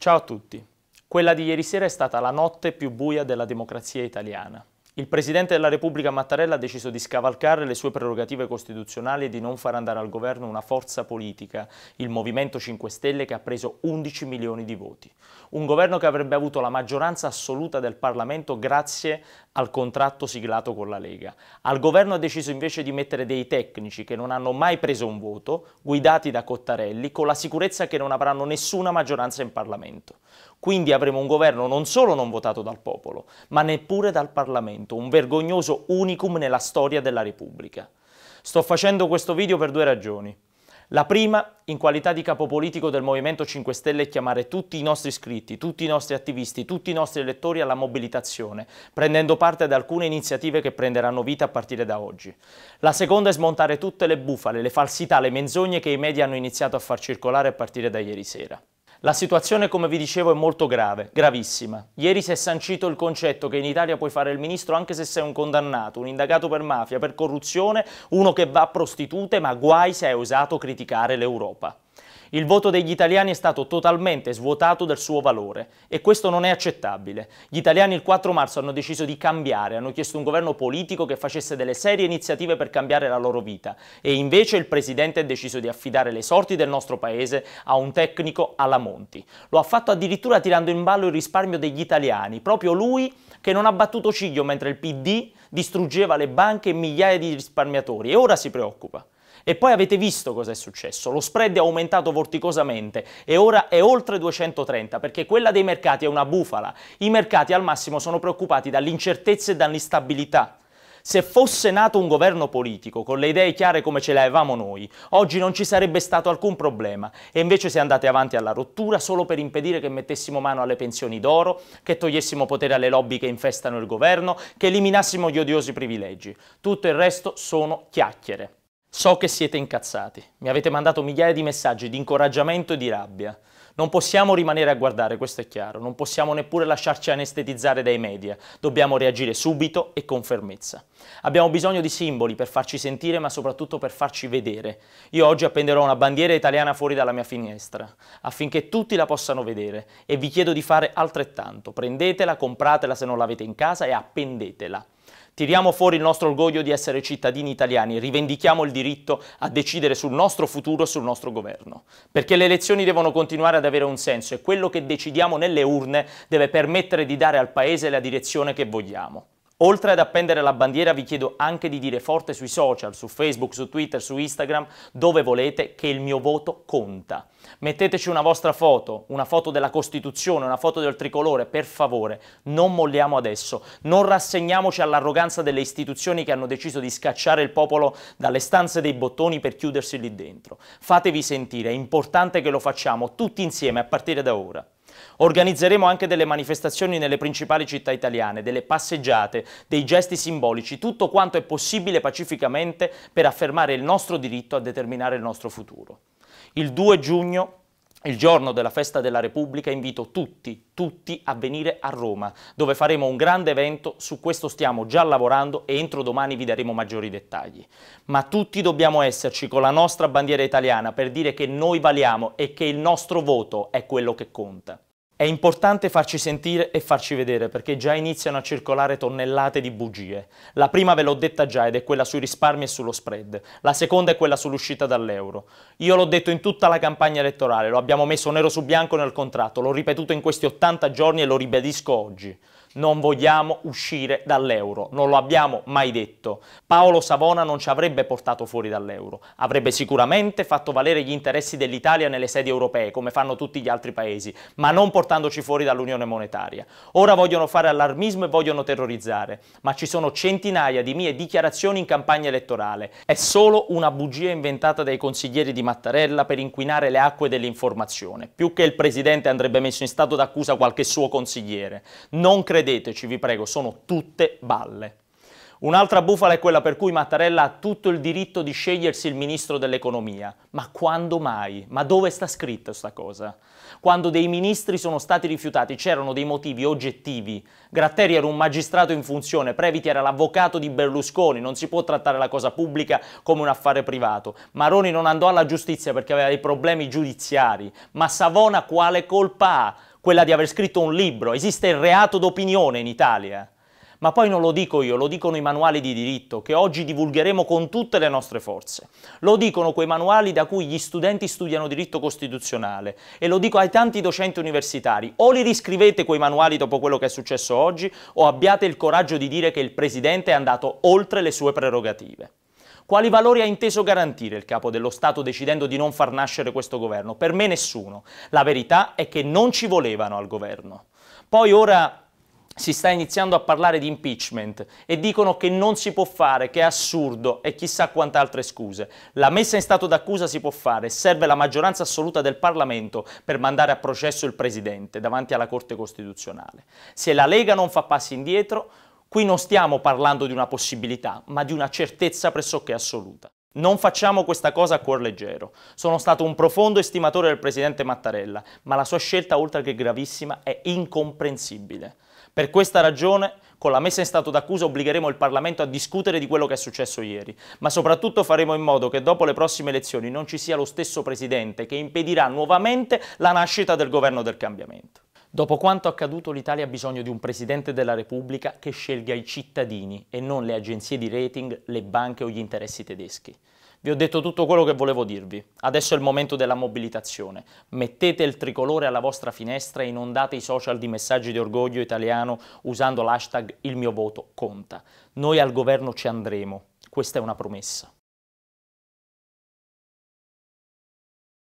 Ciao a tutti. Quella di ieri sera è stata la notte più buia della democrazia italiana. Il Presidente della Repubblica Mattarella ha deciso di scavalcare le sue prerogative costituzionali e di non far andare al governo una forza politica, il Movimento 5 Stelle che ha preso 11 milioni di voti. Un governo che avrebbe avuto la maggioranza assoluta del Parlamento grazie al contratto siglato con la Lega. Al governo ha deciso invece di mettere dei tecnici che non hanno mai preso un voto, guidati da Cottarelli, con la sicurezza che non avranno nessuna maggioranza in Parlamento. Quindi avremo un governo non solo non votato dal popolo, ma neppure dal Parlamento, un vergognoso unicum nella storia della Repubblica. Sto facendo questo video per due ragioni. La prima, in qualità di capo politico del Movimento 5 Stelle, è chiamare tutti i nostri iscritti, tutti i nostri attivisti, tutti i nostri elettori alla mobilitazione, prendendo parte ad alcune iniziative che prenderanno vita a partire da oggi. La seconda è smontare tutte le bufale, le falsità, le menzogne che i media hanno iniziato a far circolare a partire da ieri sera. La situazione, come vi dicevo, è molto grave, gravissima. Ieri si è sancito il concetto che in Italia puoi fare il ministro anche se sei un condannato, un indagato per mafia, per corruzione, uno che va a prostitute, ma guai se hai osato criticare l'Europa. Il voto degli italiani è stato totalmente svuotato del suo valore e questo non è accettabile. Gli italiani il 4 marzo hanno deciso di cambiare, hanno chiesto un governo politico che facesse delle serie iniziative per cambiare la loro vita e invece il Presidente ha deciso di affidare le sorti del nostro Paese a un tecnico alla Monti. Lo ha fatto addirittura tirando in ballo il risparmio degli italiani, proprio lui che non ha battuto ciglio mentre il PD distruggeva le banche e migliaia di risparmiatori e ora si preoccupa. E poi avete visto cosa è successo, lo spread è aumentato vorticosamente e ora è oltre 230 perché quella dei mercati è una bufala. I mercati al massimo sono preoccupati dall'incertezza e dall'instabilità. Se fosse nato un governo politico con le idee chiare come ce le avevamo noi, oggi non ci sarebbe stato alcun problema e invece si è andati avanti alla rottura solo per impedire che mettessimo mano alle pensioni d'oro, che togliessimo potere alle lobby che infestano il governo, che eliminassimo gli odiosi privilegi. Tutto il resto sono chiacchiere. So che siete incazzati, mi avete mandato migliaia di messaggi di incoraggiamento e di rabbia. Non possiamo rimanere a guardare, questo è chiaro, non possiamo neppure lasciarci anestetizzare dai media, dobbiamo reagire subito e con fermezza. Abbiamo bisogno di simboli per farci sentire ma soprattutto per farci vedere. Io oggi appenderò una bandiera italiana fuori dalla mia finestra, affinché tutti la possano vedere e vi chiedo di fare altrettanto, prendetela, compratela se non l'avete in casa e appendetela. Tiriamo fuori il nostro orgoglio di essere cittadini italiani, rivendichiamo il diritto a decidere sul nostro futuro e sul nostro governo, perché le elezioni devono continuare ad avere un senso e quello che decidiamo nelle urne deve permettere di dare al Paese la direzione che vogliamo. Oltre ad appendere la bandiera vi chiedo anche di dire forte sui social, su Facebook, su Twitter, su Instagram, dove volete che il mio voto conta. Metteteci una vostra foto, una foto della Costituzione, una foto del tricolore, per favore, non molliamo adesso, non rassegniamoci all'arroganza delle istituzioni che hanno deciso di scacciare il popolo dalle stanze dei bottoni per chiudersi lì dentro. Fatevi sentire, è importante che lo facciamo tutti insieme a partire da ora. Organizzeremo anche delle manifestazioni nelle principali città italiane, delle passeggiate, dei gesti simbolici, tutto quanto è possibile pacificamente per affermare il nostro diritto a determinare il nostro futuro. Il 2 giugno il giorno della festa della Repubblica invito tutti, tutti a venire a Roma, dove faremo un grande evento, su questo stiamo già lavorando e entro domani vi daremo maggiori dettagli. Ma tutti dobbiamo esserci con la nostra bandiera italiana per dire che noi valiamo e che il nostro voto è quello che conta. È importante farci sentire e farci vedere perché già iniziano a circolare tonnellate di bugie. La prima ve l'ho detta già ed è quella sui risparmi e sullo spread. La seconda è quella sull'uscita dall'euro. Io l'ho detto in tutta la campagna elettorale, lo abbiamo messo nero su bianco nel contratto, l'ho ripetuto in questi 80 giorni e lo ribadisco oggi non vogliamo uscire dall'euro, non lo abbiamo mai detto. Paolo Savona non ci avrebbe portato fuori dall'euro, avrebbe sicuramente fatto valere gli interessi dell'Italia nelle sedi europee, come fanno tutti gli altri paesi, ma non portandoci fuori dall'unione monetaria. Ora vogliono fare allarmismo e vogliono terrorizzare, ma ci sono centinaia di mie dichiarazioni in campagna elettorale. È solo una bugia inventata dai consiglieri di Mattarella per inquinare le acque dell'informazione. Più che il Presidente andrebbe messo in stato d'accusa qualche suo consigliere. Non credete credeteci, vi prego, sono tutte balle. Un'altra bufala è quella per cui Mattarella ha tutto il diritto di scegliersi il ministro dell'economia. Ma quando mai? Ma dove sta scritta questa cosa? Quando dei ministri sono stati rifiutati c'erano dei motivi oggettivi. Gratteri era un magistrato in funzione, Previti era l'avvocato di Berlusconi, non si può trattare la cosa pubblica come un affare privato. Maroni non andò alla giustizia perché aveva dei problemi giudiziari. Ma Savona quale colpa ha? quella di aver scritto un libro, esiste il reato d'opinione in Italia. Ma poi non lo dico io, lo dicono i manuali di diritto che oggi divulgheremo con tutte le nostre forze. Lo dicono quei manuali da cui gli studenti studiano diritto costituzionale e lo dico ai tanti docenti universitari. O li riscrivete quei manuali dopo quello che è successo oggi o abbiate il coraggio di dire che il Presidente è andato oltre le sue prerogative. Quali valori ha inteso garantire il capo dello Stato decidendo di non far nascere questo governo? Per me nessuno. La verità è che non ci volevano al governo. Poi ora si sta iniziando a parlare di impeachment e dicono che non si può fare, che è assurdo e chissà quante altre scuse. La messa in stato d'accusa si può fare, serve la maggioranza assoluta del Parlamento per mandare a processo il Presidente davanti alla Corte Costituzionale. Se la Lega non fa passi indietro, Qui non stiamo parlando di una possibilità, ma di una certezza pressoché assoluta. Non facciamo questa cosa a cuor leggero. Sono stato un profondo estimatore del presidente Mattarella, ma la sua scelta, oltre che gravissima, è incomprensibile. Per questa ragione, con la messa in stato d'accusa obbligheremo il Parlamento a discutere di quello che è successo ieri, ma soprattutto faremo in modo che dopo le prossime elezioni non ci sia lo stesso presidente che impedirà nuovamente la nascita del governo del cambiamento. Dopo quanto accaduto l'Italia ha bisogno di un Presidente della Repubblica che scelga i cittadini e non le agenzie di rating, le banche o gli interessi tedeschi. Vi ho detto tutto quello che volevo dirvi. Adesso è il momento della mobilitazione. Mettete il tricolore alla vostra finestra e inondate i social di messaggi di orgoglio italiano usando l'hashtag Il mio voto conta. Noi al governo ci andremo. Questa è una promessa.